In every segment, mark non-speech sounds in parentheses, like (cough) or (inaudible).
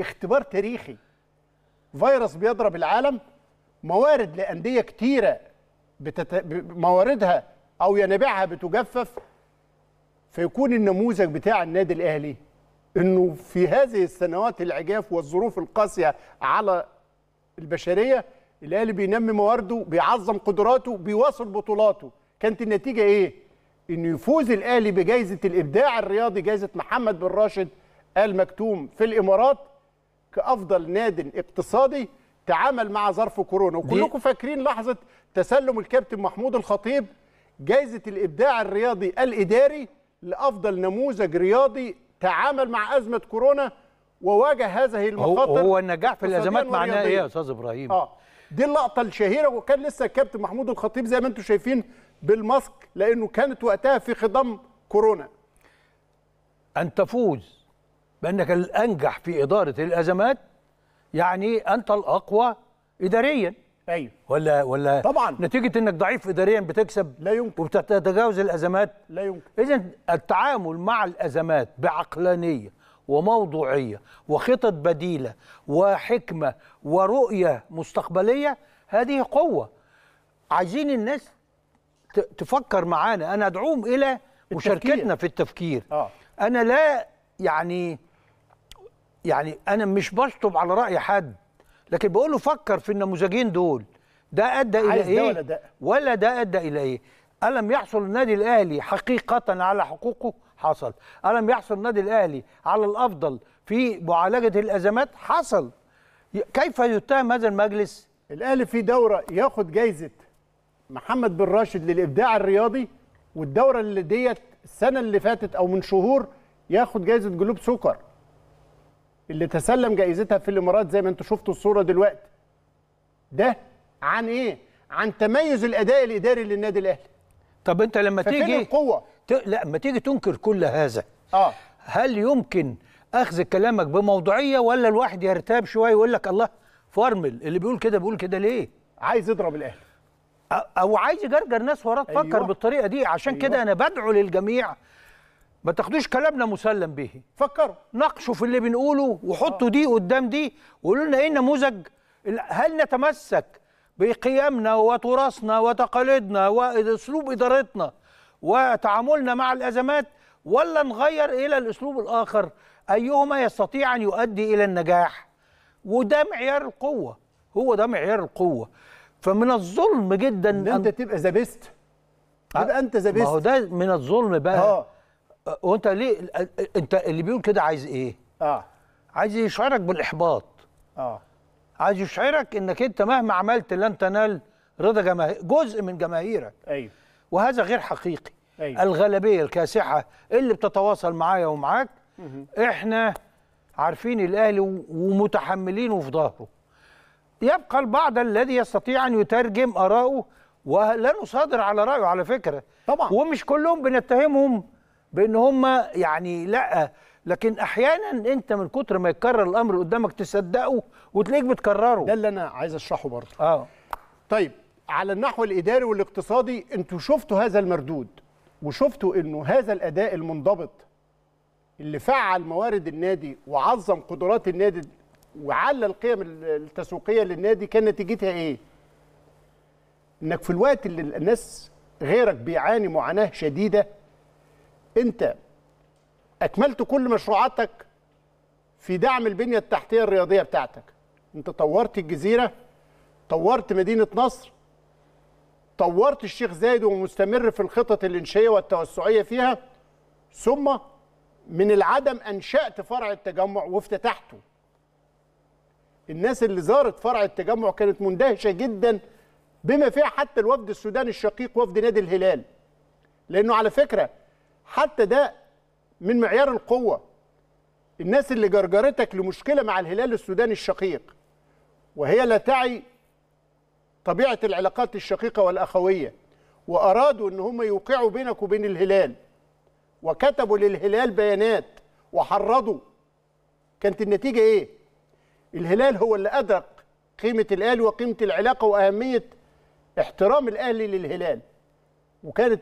اختبار تاريخي فيروس بيضرب العالم موارد لانديه كتيره بتت... مواردها او ينابيعها بتجفف فيكون النموذج بتاع النادي الاهلي انه في هذه السنوات العجاف والظروف القاسيه على البشريه الاهلي بينمي موارده بيعظم قدراته بيواصل بطولاته كانت النتيجه ايه انه يفوز الاهلي بجائزه الابداع الرياضي جائزه محمد بن راشد آل مكتوم في الإمارات كأفضل ناد اقتصادي تعامل مع ظرف كورونا وكلكم فاكرين لحظة تسلم الكابتن محمود الخطيب جائزة الإبداع الرياضي الإداري لأفضل نموذج رياضي تعامل مع أزمة كورونا وواجه هذه المخاطر هو النجاح في الأزمات معناه إيه يا أستاذ إبراهيم؟ آه دي اللقطة الشهيرة وكان لسه الكابتن محمود الخطيب زي ما أنتم شايفين بالماسك لأنه كانت وقتها في خضم كورونا أن تفوز بأنك الأنجح في إدارة الأزمات يعني أنت الأقوى إداريا ايوه ولا ولا طبعا نتيجه انك ضعيف اداريا بتكسب لا يمكن وبتتجاوز الازمات لا يمكن اذا التعامل مع الازمات بعقلانيه وموضوعيه وخطط بديله وحكمه ورؤيه مستقبليه هذه قوه عايزين الناس تفكر معانا انا ادعوهم الى مشاركتنا في التفكير آه. انا لا يعني يعني انا مش بشطب على راي حد لكن بقول له فكر في النموذجين دول ده ادى الى ايه ولا ده ولا ده ادى الى ايه الم يحصل النادي الاهلي حقيقه على حقوقه حصل الم يحصل النادي الاهلي على الافضل في معالجه الازمات حصل كيف يتهم هذا المجلس الاهلي في دوره ياخد جايزه محمد بن راشد للابداع الرياضي والدوره اللي ديت السنه اللي فاتت او من شهور ياخد جايزه جلوب سكر اللي تسلم جائزتها في الامارات زي ما انتم شفتوا الصوره دلوقتي ده عن ايه عن تميز الاداء الاداري للنادي الاهلي طب انت لما تيجي القوه ت... لا لما تيجي تنكر كل هذا اه هل يمكن اخذ كلامك بموضوعيه ولا الواحد يرتاب شويه ويقول لك الله فارمل اللي بيقول كده بيقول كده ليه عايز يضرب الاهلي او عايز يجرجر ناس وراه تفكر أيوة. بالطريقه دي عشان أيوة. كده انا بدعو للجميع ما تاخدوش كلامنا مسلم به فكروا ناقشوا في اللي بنقوله وحطوا دي قدام دي وقولوا لنا ايه النموذج هل نتمسك بقيمنا وتراثنا وتقاليدنا واسلوب ادارتنا وتعاملنا مع الازمات ولا نغير الى الاسلوب الاخر ايهما يستطيع ان يؤدي الى النجاح وده معيار القوه هو ده معيار القوه فمن الظلم جدا ان انت تبقى ذا بيست يبقى انت ذا بيست ما هو ده من الظلم بقى آه. هو أه، انت ليه انت اللي بيقول كده عايز ايه؟ اه عايز يشعرك بالاحباط اه عايز يشعرك انك انت مهما عملت لن تنال رضا جماهير جزء من جماهيرك ايوه وهذا غير حقيقي أيوة. الغالبيه الكاسحه اللي بتتواصل معايا ومعاك احنا عارفين الاهلي ومتحملينه في ظهره يبقى البعض الذي يستطيع ان يترجم اراءه ولا نصادر على رايه على فكره طبعا ومش كلهم بنتهمهم بان هم يعني لا لكن احيانا انت من كتر ما يتكرر الامر قدامك تصدقه وتلاقيك بتكرره ده اللي انا عايز اشرحه برضه اه طيب على النحو الاداري والاقتصادي انتوا شفتوا هذا المردود وشفتوا انه هذا الاداء المنضبط اللي فعل موارد النادي وعظم قدرات النادي وعلى القيم التسويقيه للنادي كان نتيجتها ايه؟ انك في الوقت اللي الناس غيرك بيعاني معاناه شديده انت اكملت كل مشروعاتك في دعم البنيه التحتيه الرياضيه بتاعتك انت طورت الجزيره طورت مدينه نصر طورت الشيخ زايد ومستمر في الخطط الانشائيه والتوسعيه فيها ثم من العدم انشات فرع التجمع وافتتحته الناس اللي زارت فرع التجمع كانت مندهشه جدا بما فيها حتى الوفد السوداني الشقيق وفد نادي الهلال لانه على فكره حتى ده من معيار القوة الناس اللي جرجرتك لمشكلة مع الهلال السوداني الشقيق وهي لا تعي طبيعة العلاقات الشقيقة والأخوية وأرادوا أن هم يوقعوا بينك وبين الهلال وكتبوا للهلال بيانات وحرضوا كانت النتيجة إيه؟ الهلال هو اللي أدرك قيمة الأهلي وقيمة العلاقة وأهمية احترام الأهلي للهلال وكانت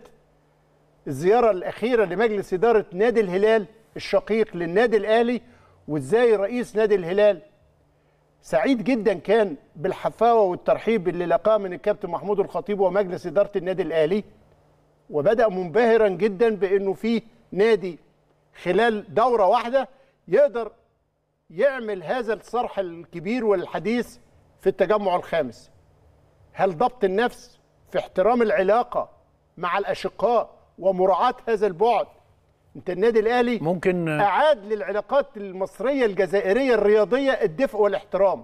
الزياره الاخيره لمجلس اداره نادي الهلال الشقيق للنادي الاهلي وازاي رئيس نادي الهلال سعيد جدا كان بالحفاوه والترحيب اللي لقاه من الكابتن محمود الخطيب ومجلس اداره النادي الاهلي وبدا منبهرا جدا بانه في نادي خلال دوره واحده يقدر يعمل هذا الصرح الكبير والحديث في التجمع الخامس هل ضبط النفس في احترام العلاقه مع الاشقاء ومراعاه هذا البعد انت النادي الاهلي ممكن اعاد للعلاقات المصريه الجزائريه الرياضيه الدفء والاحترام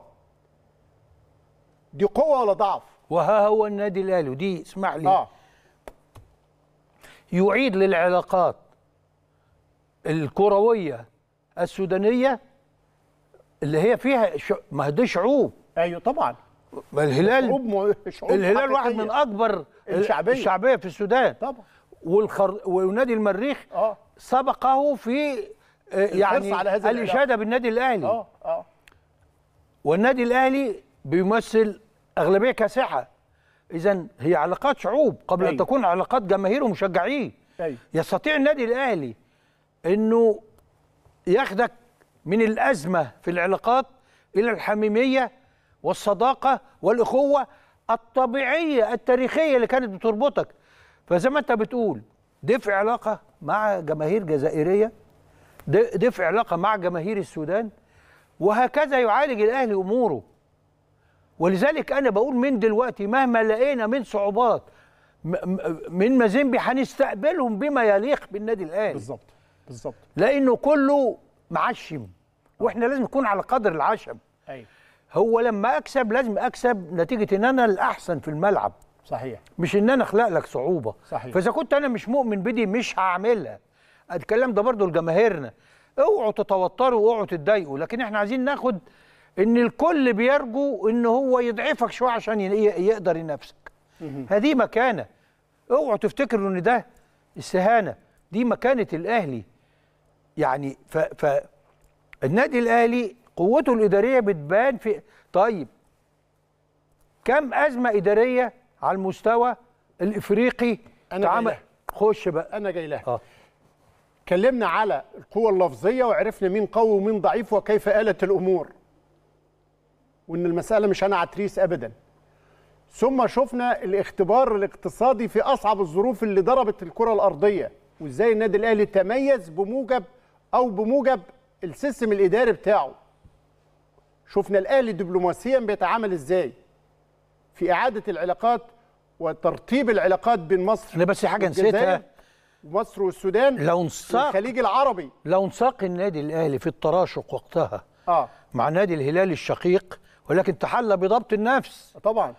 دي قوه ولا ضعف وها هو النادي الاهلي ودي اسمع لي آه. يعيد للعلاقات الكرويه السودانيه اللي هي فيها ش... ما هي دي شعوب ايوه طبعا الهلال شعوب شعوب الهلال واحد من اكبر الشعبيه الشعبيه في السودان طبعا والخر... ونادي المريخ أوه. سبقه في آه، يعني على هذا الاشاده بالنادي الاهلي اه اه والنادي الاهلي بيمثل اغلبيه كاسحه اذا هي علاقات شعوب قبل أي. ان تكون علاقات جماهير ومشجعين أيوه. يستطيع النادي الاهلي انه ياخدك من الازمه في العلاقات الى الحميميه والصداقه والاخوه الطبيعيه التاريخيه اللي كانت بتربطك فزي ما انت بتقول دي في علاقه مع جماهير جزائريه دي في علاقه مع جماهير السودان وهكذا يعالج الاهلي اموره ولذلك انا بقول من دلوقتي مهما لقينا من صعوبات من مازيمبي هنستقبلهم بما يليق بالنادي الاهلي بالظبط بالظبط لانه كله معشم واحنا لازم نكون على قدر العشم ايوه هو لما اكسب لازم اكسب نتيجه ان انا الاحسن في الملعب صحيح مش ان انا اخلق لك صعوبه صحيح فاذا كنت انا مش مؤمن بدي مش هعملها الكلام ده برضو لجماهيرنا اوعوا تتوتروا واوعوا تتضايقوا لكن احنا عايزين ناخد ان الكل بيرجو ان هو يضعفك شويه عشان يقدر ينافسك هذه مكانه اوعوا تفتكروا ان ده استهانه دي مكانه الاهلي يعني ف, ف النادي الاهلي قوته الاداريه بتبان في طيب كم ازمه اداريه على المستوى الافريقي انا تعامل خش بقى انا جاي لها آه. اتكلمنا على القوة اللفظية وعرفنا مين قوي ومين ضعيف وكيف آلت الأمور وإن المسألة مش أنا عتريس أبدا ثم شفنا الاختبار الاقتصادي في أصعب الظروف اللي ضربت الكرة الأرضية وإزاي النادي الأهلي تميز بموجب أو بموجب السيستم الإداري بتاعه شفنا الأهلي دبلوماسيا بيتعامل إزاي في اعاده العلاقات وترتيب العلاقات بين مصر انا بس حاجه نسيتها مصر والسودان لو انساق الخليج العربي لو انساق النادي الاهلي في التراشق وقتها آه. مع نادي الهلال الشقيق ولكن تحلى بضبط النفس طبعا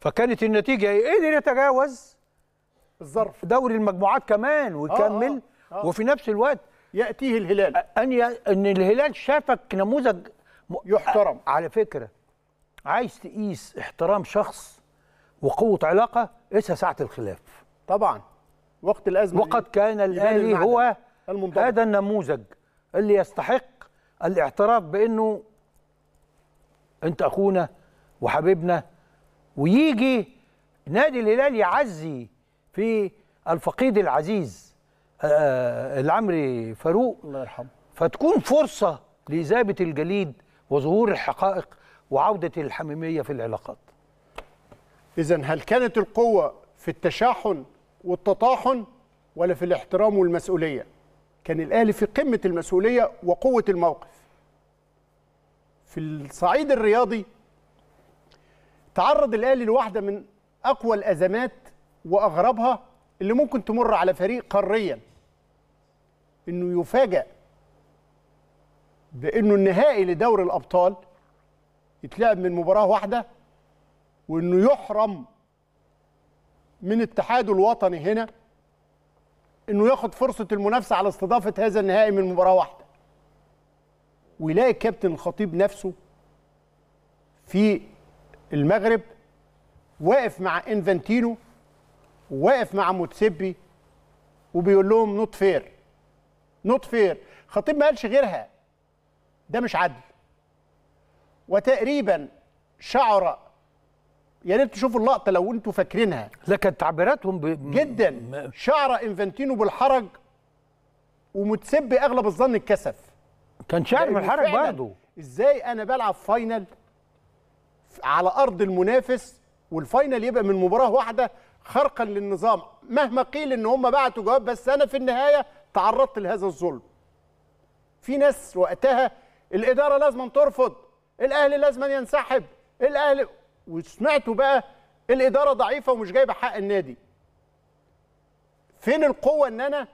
فكانت النتيجه ايه قدر يتجاوز الظرف دوري المجموعات كمان آه، ويكمل آه آه. آه. وفي نفس الوقت ياتيه الهلال ان ي... ان الهلال شافك نموذج م... يحترم على فكره عايز تقيس احترام شخص وقوه علاقه قيسها ساعه الخلاف طبعا وقت الازمه وقد كان الالي هو المنضبط. هذا النموذج اللي يستحق الاعتراف بانه انت اخونا وحبيبنا ويجي نادي الهلال يعزي في الفقيد العزيز آه، آه، العمري فاروق الله يرحمه فتكون فرصه لإذابة الجليد وظهور الحقائق وعودة الحميمية في العلاقات إذا هل كانت القوة في التشاحن والتطاحن ولا في الاحترام والمسؤولية كان الأهلي في قمة المسؤولية وقوة الموقف في الصعيد الرياضي تعرض الأهلي لواحدة من أقوى الأزمات وأغربها اللي ممكن تمر على فريق قاريا إنه يفاجأ بإنه النهائي لدور الأبطال يتلعب من مباراه واحده وانه يحرم من اتحاده الوطني هنا انه ياخد فرصه المنافسه على استضافه هذا النهائي من مباراه واحده ويلاقي الكابتن الخطيب نفسه في المغرب واقف مع انفانتينو واقف مع موتسيبي وبيقول لهم نوت فير نوت فير خطيب ما قالش غيرها ده مش عدل وتقريبا شعر يا ريت تشوفوا اللقطه لو انتوا فاكرينها لكن كانت تعبيراتهم ب... جدا شعر انفنتينو بالحرج ومتسب اغلب الظن الكسف كان شعر بالحرج برضه ازاي انا بلعب فاينل على ارض المنافس والفاينل يبقى من مباراه واحده خرقا للنظام مهما قيل ان هم بعتوا جواب بس انا في النهايه تعرضت لهذا الظلم في ناس وقتها الاداره لازم ترفض الاهلي لازم ينسحب الاهلي وسمعتوا بقى الاداره ضعيفه ومش جايبه حق النادي فين القوه ان انا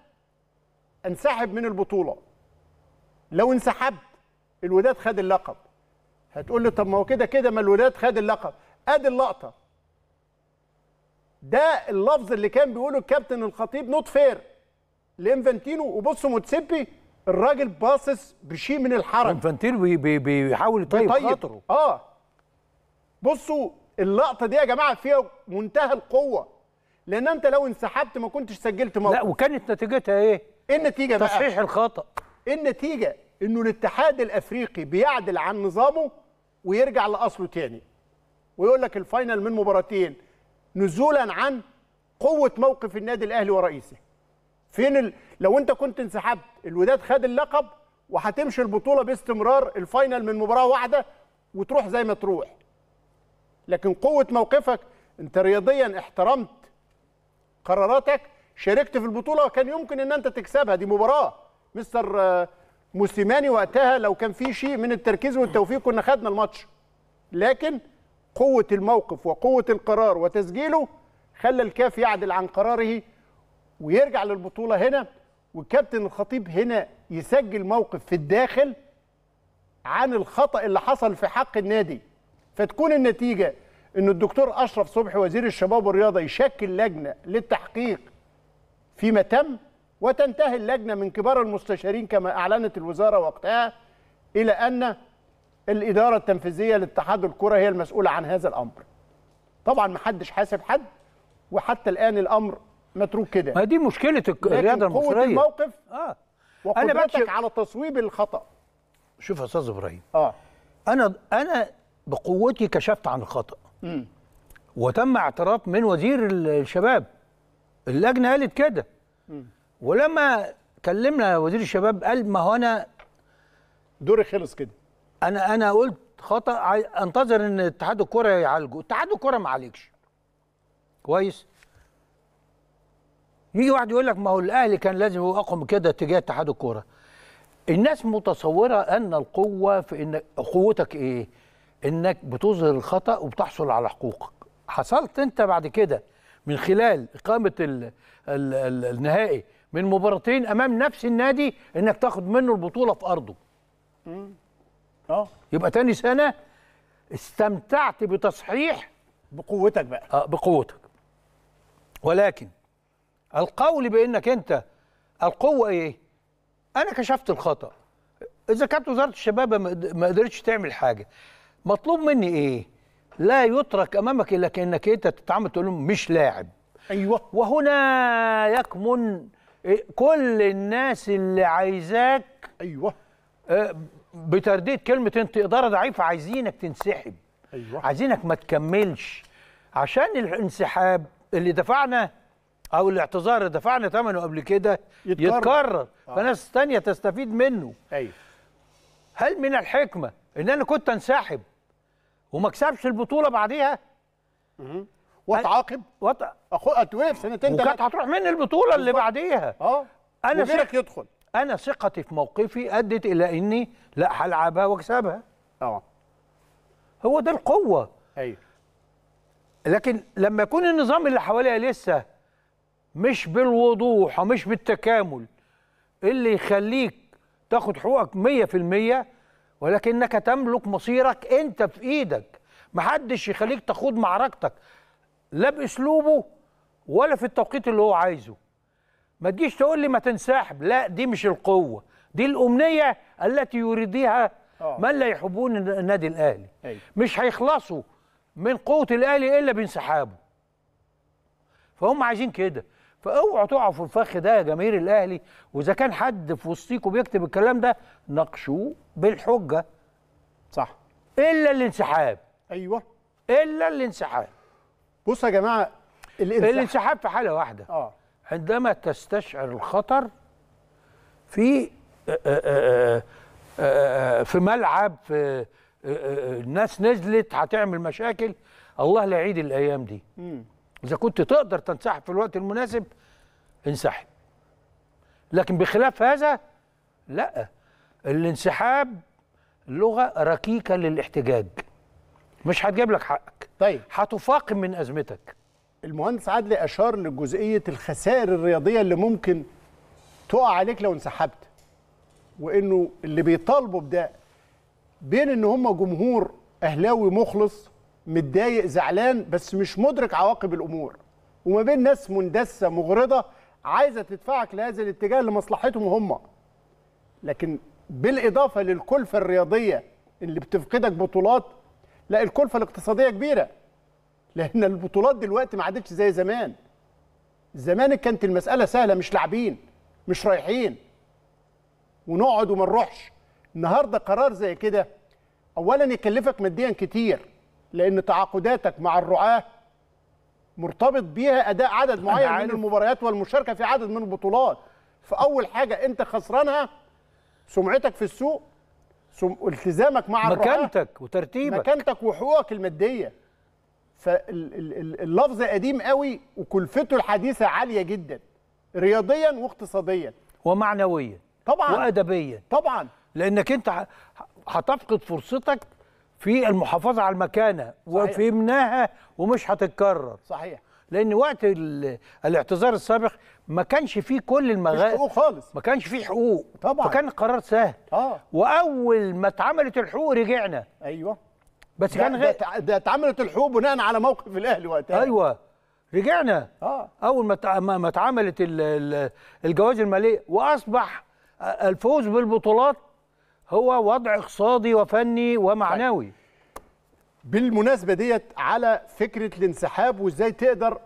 انسحب من البطوله لو انسحبت الوداد خد اللقب هتقول لي طب ما هو كده كده ما الوداد خد اللقب ادي اللقطه ده اللفظ اللي كان بيقوله الكابتن الخطيب نوت فير لانفانتينو وبصوا موتسيبي الراجل باصص بشيء من الحرج انفانتينو بي بيحاول طيب، يطيب خاطره اه بصوا اللقطه دي يا جماعه فيها منتهى القوه لان انت لو انسحبت ما كنتش سجلت موقف لا وكانت نتيجتها ايه؟ ايه النتيجه بقى؟ تصحيح الخطا ايه النتيجه؟ انه الاتحاد الافريقي بيعدل عن نظامه ويرجع لاصله تاني ويقول لك الفاينل من مباراتين نزولا عن قوه موقف النادي الاهلي ورئيسه فين ال... لو انت كنت انسحبت الوداد خد اللقب وهتمشي البطوله باستمرار الفاينل من مباراه واحده وتروح زي ما تروح لكن قوه موقفك انت رياضيا احترمت قراراتك شاركت في البطوله وكان يمكن ان انت تكسبها دي مباراه مستر آه، موسيماني وقتها لو كان في شيء من التركيز والتوفيق كنا خدنا الماتش لكن قوه الموقف وقوه القرار وتسجيله خلى الكاف يعدل عن قراره ويرجع للبطوله هنا والكابتن الخطيب هنا يسجل موقف في الداخل عن الخطا اللي حصل في حق النادي فتكون النتيجه ان الدكتور اشرف صبحي وزير الشباب والرياضه يشكل لجنه للتحقيق فيما تم وتنتهي اللجنه من كبار المستشارين كما اعلنت الوزاره وقتها الى ان الاداره التنفيذيه لاتحاد الكره هي المسؤوله عن هذا الامر. طبعا ما حدش حاسب حد وحتى الان الامر متروك كده ما دي مشكله الرياضه المصريه قوه الموقف اه انا وقدرتك على تصويب الخطا شوف يا استاذ ابراهيم اه انا انا بقوتي كشفت عن الخطا امم وتم اعتراف من وزير الشباب اللجنه قالت كده ولما كلمنا وزير الشباب قال ما هو انا دوري خلص كده انا انا قلت خطا انتظر ان اتحاد الكره يعالجه اتحاد الكره ما عالجش كويس يجي واحد يقول لك ما هو الاهلي كان لازم يبقى اقوى من كده تجاه اتحاد الكوره الناس متصوره ان القوه في ان قوتك ايه انك بتظهر الخطا وبتحصل على حقوقك حصلت انت بعد كده من خلال اقامه الـ الـ الـ النهائي من مباراتين امام نفس النادي انك تاخد منه البطوله في ارضه اه يبقى تاني سنه استمتعت بتصحيح بقوتك بقى اه بقوتك ولكن القول بانك انت القوه ايه؟ انا كشفت الخطا اذا كانت وزاره الشباب ما قدرتش تعمل حاجه مطلوب مني ايه؟ لا يترك امامك الا كانك انت تتعامل تقول لهم مش لاعب ايوه وهنا يكمن كل الناس اللي عايزاك ايوه آه، بترديد كلمه انت اداره ضعيفه عايزينك تنسحب ايوه عايزينك ما تكملش عشان الانسحاب اللي دفعنا او الاعتذار اللي دفعنا ثمنه قبل كده يتكرر, يتكرر. آه. فناس تانية تستفيد منه ايوه هل من الحكمه ان انا كنت انسحب وما كسبش البطوله بعديها واتعاقب وط... اخو اتوقف سنتين وكانت هتروح مني البطوله اللي بعديها اه انا ثق... يدخل انا ثقتي في موقفي ادت الى اني لا هلعبها واكسبها اه هو ده القوه ايوه لكن لما يكون النظام اللي حواليها لسه مش بالوضوح ومش بالتكامل اللي يخليك تاخد حقوقك 100% ولكنك تملك مصيرك انت في ايدك محدش يخليك تخوض معركتك لا باسلوبه ولا في التوقيت اللي هو عايزه ما تجيش تقول لي ما تنسحب لا دي مش القوه دي الامنيه التي يريدها آه. من لا يحبون النادي الاهلي أيوة. مش هيخلصوا من قوه الاهلي الا بانسحابه فهم عايزين كده فاوعوا تقعوا في الفخ ده يا جماهير الاهلي واذا كان حد في وسطيكم بيكتب الكلام ده ناقشوه بالحجه صح الا الانسحاب ايوه الا الانسحاب بصوا يا جماعه الانسحاب, الانسحاب في حاله واحده اه عندما تستشعر الخطر في آه، آه، آه، في ملعب في الناس نزلت هتعمل مشاكل الله لا يعيد الايام دي اذا كنت تقدر تنسحب في الوقت المناسب انسحب لكن بخلاف هذا لا الانسحاب لغه ركيكه للاحتجاج مش هتجيب لك حقك طيب هتفاقم من ازمتك المهندس عدلي اشار لجزئيه الخسائر الرياضيه اللي ممكن تقع عليك لو انسحبت وانه اللي بيطالبوا بده بين ان هم جمهور اهلاوي مخلص متضايق زعلان بس مش مدرك عواقب الامور وما بين ناس مندسه مغرضه عايزه تدفعك لهذا الاتجاه لمصلحتهم هم لكن بالاضافه للكلفه الرياضيه اللي بتفقدك بطولات لا الكلفه الاقتصاديه كبيره لان البطولات دلوقتي ما عادتش زي زمان زمان كانت المساله سهله مش لاعبين مش رايحين ونقعد وما نروحش النهارده قرار زي كده اولا يكلفك ماديا كتير لان تعاقداتك مع الرعاه مرتبط بيها اداء عدد معين من المباريات والمشاركه في عدد من البطولات فاول حاجه انت خسرانها سمعتك في السوق سم... التزامك مع الرعاه مكانتك وترتيبك مكانتك وحقوقك الماديه فاللفظ قديم قوي وكلفته الحديثه عاليه جدا رياضيا واقتصاديا ومعنويا طبعا وادبيا طبعا لانك انت هتفقد فرصتك في المحافظه على المكانه صحيح. وفهمناها ومش هتتكرر صحيح لان وقت الاعتذار السابق ما كانش فيه كل المغازي حقوق خالص ما كانش فيه حقوق طبعا فكان القرار سهل اه واول ما اتعملت الحقوق رجعنا ايوه بس كان غير ده اتعملت الحقوق بناء على موقف الاهلي وقتها ايوه رجعنا اه اول ما ما اتعملت الجوائز الماليه واصبح الفوز بالبطولات هو وضع اقتصادي وفني ومعنوي طيب. بالمناسبه ديت على فكره الانسحاب وازاي تقدر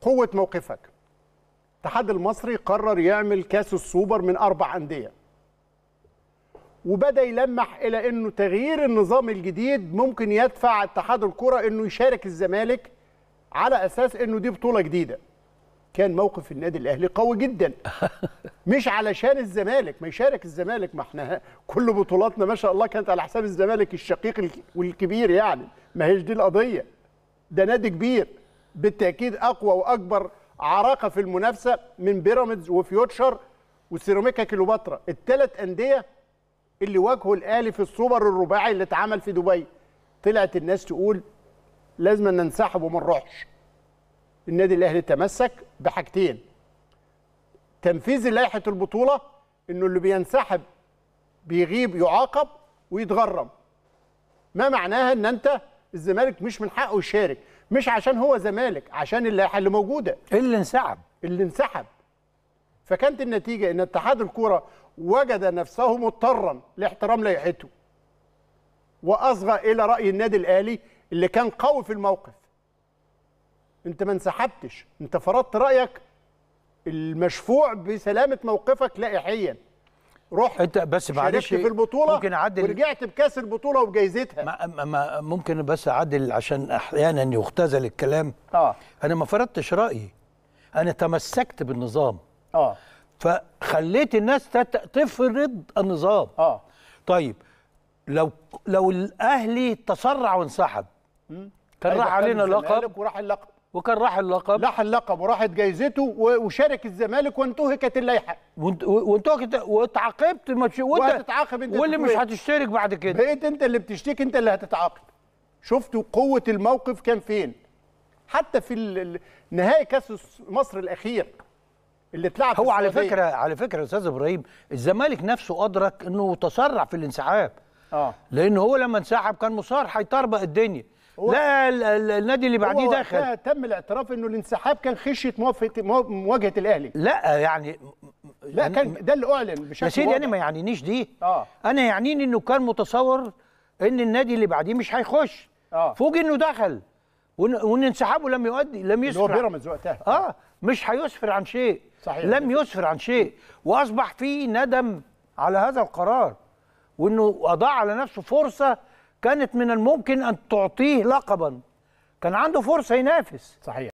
قوه موقفك الاتحاد المصري قرر يعمل كاس السوبر من اربع انديه وبدا يلمح الى انه تغيير النظام الجديد ممكن يدفع اتحاد الكره انه يشارك الزمالك على اساس انه دي بطوله جديده كان موقف النادي الاهلي قوي جدا (laughs) مش علشان الزمالك ما يشارك الزمالك ما احنا كل بطولاتنا ما شاء الله كانت على حساب الزمالك الشقيق والكبير يعني ما هيش دي القضيه ده نادي كبير بالتاكيد اقوى واكبر عراقه في المنافسه من بيراميدز وفيوتشر وسيراميكا كيلوباترا الثلاث انديه اللي واجهوا الاهلي في السوبر الرباعي اللي اتعمل في دبي طلعت الناس تقول لازم ننسحب وما نروحش النادي الاهلي تمسك بحاجتين تنفيذ لائحه البطوله انه اللي بينسحب بيغيب يعاقب ويتغرم ما معناها ان انت الزمالك مش من حقه يشارك مش عشان هو زمالك عشان اللائحه اللي موجوده اللي انسحب اللي انسحب فكانت النتيجه ان اتحاد الكوره وجد نفسه مضطرا لاحترام لائحته واصغى الى راي النادي الاهلي اللي كان قوي في الموقف انت ما انسحبتش انت فرضت رايك المشفوع بسلامه موقفك لائحيا رحت انت بس معلش في البطوله ممكن اعدل ورجعت بكاس البطوله وبجايزتها ما ما ممكن بس اعدل عشان احيانا يختزل الكلام اه انا ما فرضتش رايي انا تمسكت بالنظام اه فخليت الناس تفرض النظام اه طيب لو لو الاهلي تسرع وانسحب كان راح علينا لقب وراح اللقب وكان راح اللقب راح اللقب وراحت جايزته وشارك الزمالك وانتهكت اللائحه وانتهكت واتعاقبت ماتش وهتتعاقب انت واللي مش هتشترك بعد كده بقيت انت اللي بتشتكي انت اللي هتتعاقب شفتوا قوه الموقف كان فين حتى في نهائي كاس مصر الاخير اللي اتلعب هو على فكره على فكره يا استاذ ابراهيم الزمالك نفسه ادرك انه تسرع في الانسحاب اه لان هو لما انسحب كان مصار هيطربق الدنيا لا النادي اللي بعديه دخل تم الاعتراف انه الانسحاب كان خشيه مواجهه الاهلي لا يعني لا يعني كان ده اللي اعلن بشكل يا سيدي انا ما يعنينيش دي آه. انا يعنيني انه كان متصور ان النادي اللي بعديه مش هيخش آه. فوجئ انه دخل وان انسحابه لم يؤدي لم يسفر هو بيراميدز وقتها اه مش هيسفر عن شيء صحيح لم يسفر عن شيء واصبح في ندم على هذا القرار وانه اضاع على نفسه فرصه كانت من الممكن ان تعطيه لقبا كان عنده فرصه ينافس صحيح